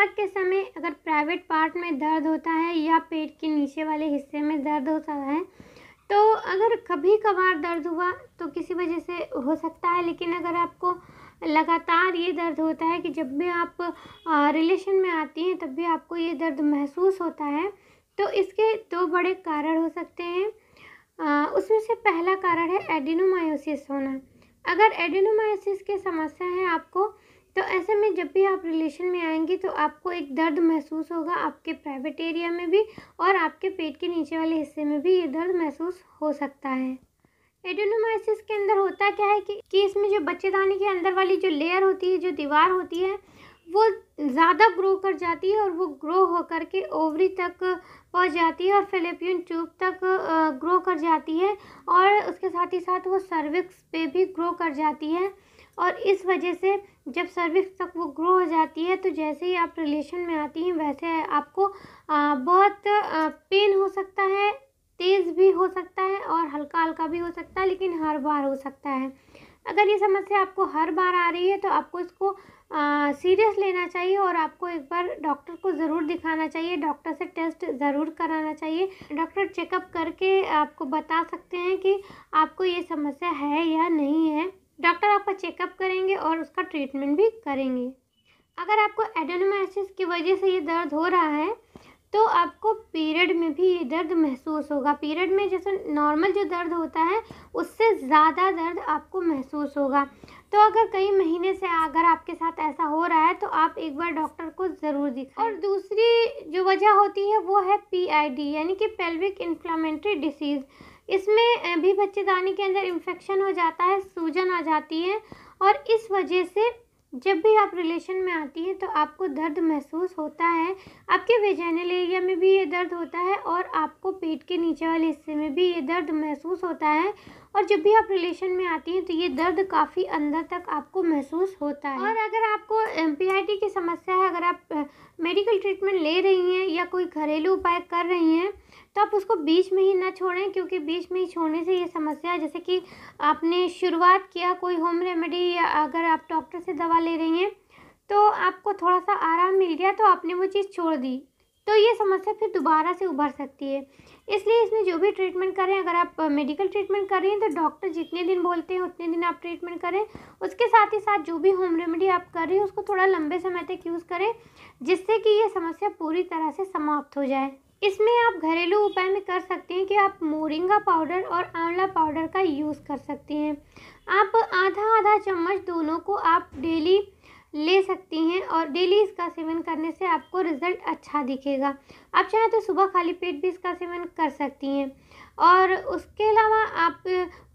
गर्भपात के समय अगर प्राइवेट पार्ट में दर्द होता है या पेट के नीचे वाले हिस्से में दर्द होता है तो अगर कभी कभार दर्द हुआ तो किसी वजह से हो सकता है लेकिन अगर आपको लगातार ये दर्द होता है कि जब भी आप रिलेशन में आती हैं तब भी आपको ये दर्द महसूस होता है तो इसके दो बड़े कारण हो सकते हैं उसमें से पहला कारण है एडिनोमायोसिस होना अगर एडिनोमायोसिस की समस्या है आपको तो ऐसे में जब भी आप रिलेशन में आएंगे तो आपको एक दर्द महसूस होगा आपके प्राइवेट एरिया में भी और आपके पेट के नीचे वाले हिस्से में भी ये दर्द महसूस हो सकता है एडोनोमाइसिस के अंदर होता क्या है कि, कि इसमें जो बच्चेदानी के अंदर वाली जो लेयर होती है जो दीवार होती है वो ज़्यादा ग्रो कर जाती है और वो ग्रो हो कर के ओवरी तक पहुँच जाती है और फिलिपियन ट्यूब तक ग्रो कर जाती है और उसके साथ ही साथ वो सर्विक्स पे भी ग्रो कर जाती है और इस वजह से जब सर्विस तक वो ग्रो हो जाती है तो जैसे ही आप रिलेशन में आती हैं वैसे आपको बहुत पेन हो सकता है तेज़ भी हो सकता है और हल्का हल्का भी हो सकता है लेकिन हर बार हो सकता है अगर ये समस्या आपको हर बार आ रही है तो आपको इसको सीरियस लेना चाहिए और आपको एक बार डॉक्टर को ज़रूर दिखाना चाहिए डॉक्टर से टेस्ट ज़रूर कराना चाहिए डॉक्टर चेकअप करके आपको बता सकते हैं कि आपको ये समस्या है या नहीं है डॉक्टर आपका चेकअप करेंगे और उसका ट्रीटमेंट भी करेंगे अगर आपको एडोनोमाइसिस की वजह से ये दर्द हो रहा है तो आपको पीरियड में भी ये दर्द महसूस होगा पीरियड में जैसे नॉर्मल जो दर्द होता है उससे ज़्यादा दर्द आपको महसूस होगा तो अगर कई महीने से अगर आपके साथ ऐसा हो रहा है तो आप एक बार डॉक्टर को ज़रूर दिखाएं और दूसरी जो वजह होती है वो है पीआईडी यानी कि पेल्विक इन्फ्लामेंट्री डिसीज़ इसमें भी बच्चेदानी के अंदर इन्फेक्शन हो जाता है सूजन आ जाती है और इस वजह से जब भी आप रिलेशन में आती हैं तो आपको दर्द महसूस होता है आपके वेजाइनल एरिया में भी ये दर्द होता है और आपको पेट के नीचे वाले हिस्से में भी ये दर्द महसूस होता है और जब भी आप रिलेशन में आती हैं तो ये दर्द काफ़ी अंदर तक आपको महसूस होता है और अगर आपको पी की समस्या है अगर आप मेडिकल ट्रीटमेंट ले रही हैं या कोई घरेलू उपाय कर रही हैं तो आप उसको बीच में ही ना छोड़ें क्योंकि बीच में ही छोड़ने से ये समस्या जैसे कि आपने शुरुआत किया कोई होम रेमेडी या अगर आप डॉक्टर से दवा ले रही हैं तो आपको थोड़ा सा आराम मिल गया तो आपने वो चीज़ छोड़ दी तो ये समस्या फिर दोबारा से उभर सकती है इसलिए इसमें जो भी ट्रीटमेंट करें अगर आप मेडिकल ट्रीटमेंट कर रही हैं तो डॉक्टर जितने दिन बोलते हैं उतने दिन आप ट्रीटमेंट करें उसके साथ ही साथ जो भी होम रेमेडी आप कर रही हैं उसको थोड़ा लंबे समय तक यूज़ करें जिससे कि ये समस्या पूरी तरह से समाप्त हो जाए इसमें आप घरेलू उपाय में कर सकते हैं कि आप मोरिंगा पाउडर और आंवला पाउडर का यूज़ कर सकते हैं आप आधा आधा चम्मच दोनों को आप डेली ले सकती हैं और डेली इसका सेवन करने से आपको रिज़ल्ट अच्छा दिखेगा आप चाहें तो सुबह खाली पेट भी इसका सेवन कर सकती हैं और उसके अलावा आप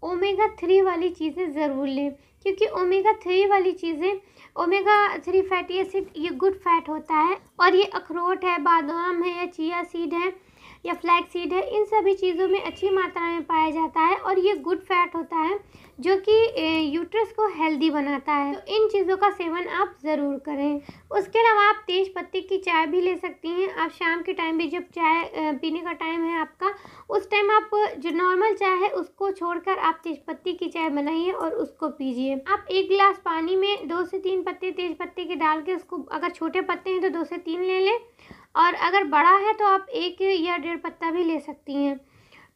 ओमेगा थ्री वाली चीज़ें ज़रूर लें क्योंकि ओमेगा थ्री वाली चीज़ें ओमेगा थ्री फैटी एसिड ये गुड फैट होता है और ये अखरोट है बादाम है या चिया सीड है या फ्लैक्स सीड है इन सभी चीज़ों में अच्छी मात्रा में पाया जाता है और ये गुड फैट होता है जो कि यूट्रस को हेल्दी बनाता है तो इन चीज़ों का सेवन आप ज़रूर करें उसके अलावा आप तेज पत्ते की चाय भी ले सकती हैं आप शाम के टाइम भी जब चाय पीने का टाइम है आपका उस टाइम आप जो नॉर्मल चाय है उसको छोड़कर आप तेज पत्ते की चाय बनाइए और उसको पीजिए आप एक गिलास पानी में दो से तीन पत्ते तेज पत्ते के डाल के उसको अगर छोटे पत्ते हैं तो दो से तीन ले लें और अगर बड़ा है तो आप एक या डेढ़ पत्ता भी ले सकती हैं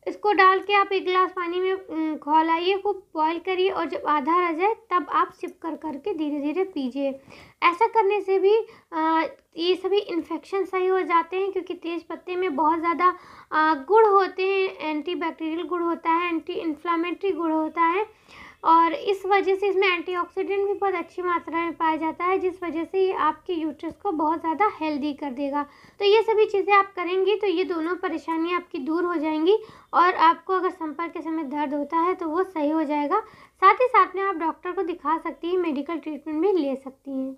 इसको डाल के आप एक गिलास पानी में खोलाइए खूब बॉईल करिए और जब आधा रह जाए तब आप सिप कर करके धीरे धीरे पीजिए ऐसा करने से भी आ, ये सभी इन्फेक्शन सही हो जाते हैं क्योंकि तेज़ पत्ते में बहुत ज़्यादा गुड़ होते हैं एंटी बैक्टीरियल गुड़ होता है एंटी इन्फ्लामेटरी गुड़ होता है और इस वजह से इसमें एंटीऑक्सीडेंट भी बहुत अच्छी मात्रा में पाया जाता है जिस वजह से ये आपके यूट्रस को बहुत ज़्यादा हेल्दी कर देगा तो ये सभी चीज़ें आप करेंगी तो ये दोनों परेशानियाँ आपकी दूर हो जाएंगी और आपको अगर संपर्क के समय दर्द होता है तो वो सही हो जाएगा साथ ही साथ में आप डॉक्टर को दिखा सकती हैं मेडिकल ट्रीटमेंट भी ले सकती हैं